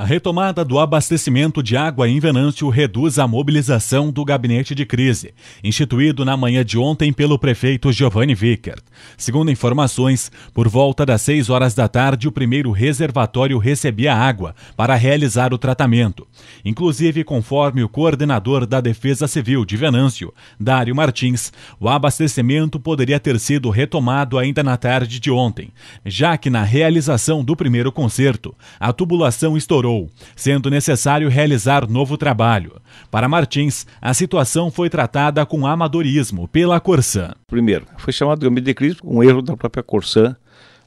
A retomada do abastecimento de água em Venâncio reduz a mobilização do gabinete de crise, instituído na manhã de ontem pelo prefeito Giovanni Vickert. Segundo informações, por volta das 6 horas da tarde, o primeiro reservatório recebia água para realizar o tratamento. Inclusive, conforme o coordenador da Defesa Civil de Venâncio, Dário Martins, o abastecimento poderia ter sido retomado ainda na tarde de ontem, já que na realização do primeiro concerto, a tubulação estourou sendo necessário realizar novo trabalho. Para Martins, a situação foi tratada com amadorismo pela Corsã. Primeiro, foi chamado de gabinete de crise um erro da própria Corsã,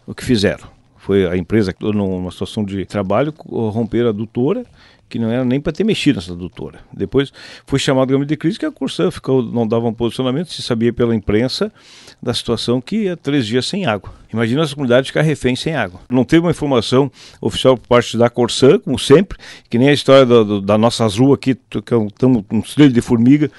o que fizeram. Foi a empresa, numa situação de trabalho, romper a adutora que não era nem para ter mexido nessa doutora. Depois foi chamado de gabinete de crise que a Corsã ficou, não dava um posicionamento, se sabia pela imprensa da situação que ia três dias sem água. Imagina as comunidades ficar refém sem água. Não teve uma informação oficial por parte da Corsã, como sempre, que nem a história da nossa azul aqui, que estamos um, tamo, de formiga,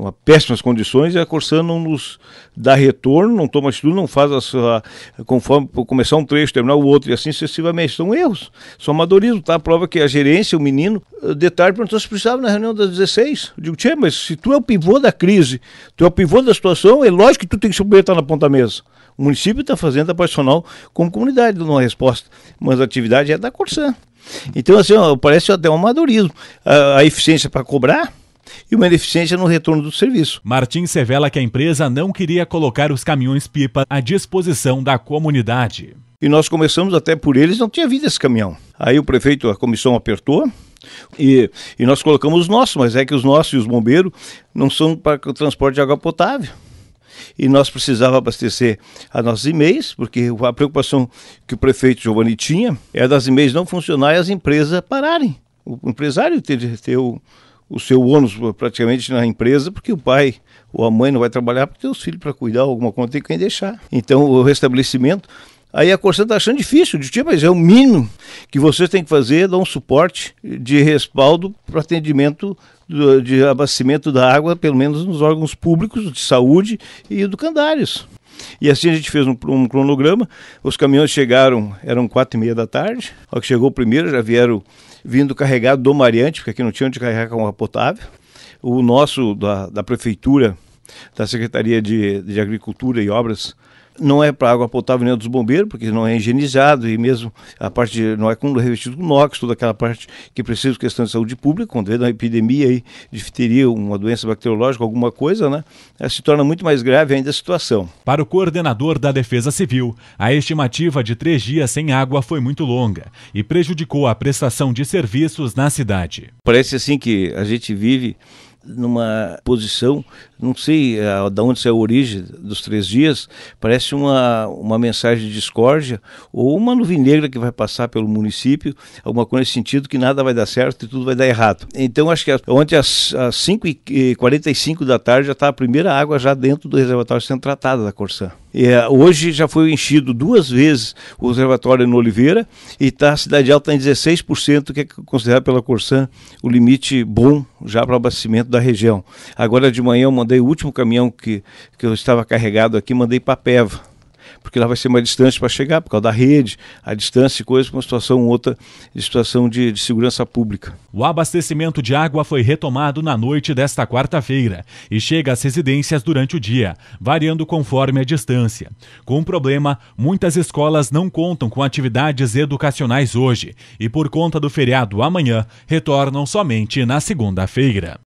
uma péssimas condições e a Corsã não nos dá retorno, não toma atitude, não faz a sua, conforme começar um trecho, terminar o outro e assim sucessivamente. São erros, são amadorismo, tá? A prova que a gerência, o menino, eh, de tarde perguntou se precisava na reunião das 16. Eu digo, tchê, mas se tu é o pivô da crise, tu é o pivô da situação, é lógico que tu tem que submeter estar na ponta mesa. O município está fazendo a Personal como comunidade, dando uma resposta, mas a atividade é da Corsã. Então, assim, ó, parece até um amadorismo. A, a eficiência para cobrar, e uma ineficiência no retorno do serviço. Martins revela que a empresa não queria colocar os caminhões-pipa à disposição da comunidade. E nós começamos até por eles, não tinha vida esse caminhão. Aí o prefeito, a comissão apertou, e, e, nós colocamos os nossos, mas é que os nossos e os bombeiros não são para o transporte de água potável. E nós precisávamos abastecer as nossas e-mails, porque a preocupação que o prefeito Giovanni tinha é das e-mails não funcionarem e as empresas pararem. O empresário ter, ter o, o seu ônus praticamente na empresa, porque o pai ou a mãe não vai trabalhar porque tem os filhos para cuidar, alguma conta tem quem deixar. Então, o restabelecimento. Aí a Corsan está achando difícil, de tipo, mas é o mínimo que vocês têm que fazer, dar um suporte de respaldo para atendimento do, de abastecimento da água, pelo menos nos órgãos públicos de saúde e do Candares. E assim a gente fez um, um, cronograma. Os caminhões chegaram, eram quatro e meia da tarde. Ao que chegou o primeiro, já vieram vindo carregado do Mariante, porque aqui não tinha onde carregar com é água potável. O nosso, da, da Prefeitura, da Secretaria de, de Agricultura e Obras não é para água potável nem dos bombeiros, porque não é higienizado e mesmo a parte de, não é com revestido com inox, toda aquela parte que precisa de questão de saúde pública, quando vem uma epidemia aí, fiteria, uma doença bacteriológica, alguma coisa, né? Eh, se torna muito mais grave ainda a situação. Para o coordenador da Defesa Civil, a estimativa de três dias sem água foi muito longa e prejudicou a prestação de serviços na cidade. Parece assim que a gente vive numa posição, não sei eh, de onde é a origem dos três dias, parece uma, uma mensagem de discórdia ou uma nuvem negra que vai passar pelo município, alguma coisa nesse sentido que nada vai dar certo e tudo vai dar errado. Então acho que ontem às, às 5h45 eh, da tarde já está a primeira água já dentro do reservatório sendo tratada da Corsã. É, hoje já foi enchido duas vezes o reservatório no Oliveira e tá, a Cidade Alta está em 16%, que é considerado pela Corsã o limite bom já para o abastecimento da região. Agora de manhã eu mandei o último caminhão que, que eu estava carregado aqui, mandei para Peva porque lá vai ser mais distante para chegar, por causa da rede, a distância e coisas, uma situação outra de situação de, de segurança pública. O abastecimento de água foi retomado na noite desta quarta-feira e chega às residências durante o dia, variando conforme a distância. Com o problema, muitas escolas não contam com atividades educacionais hoje e, por conta do feriado amanhã, retornam somente na segunda-feira.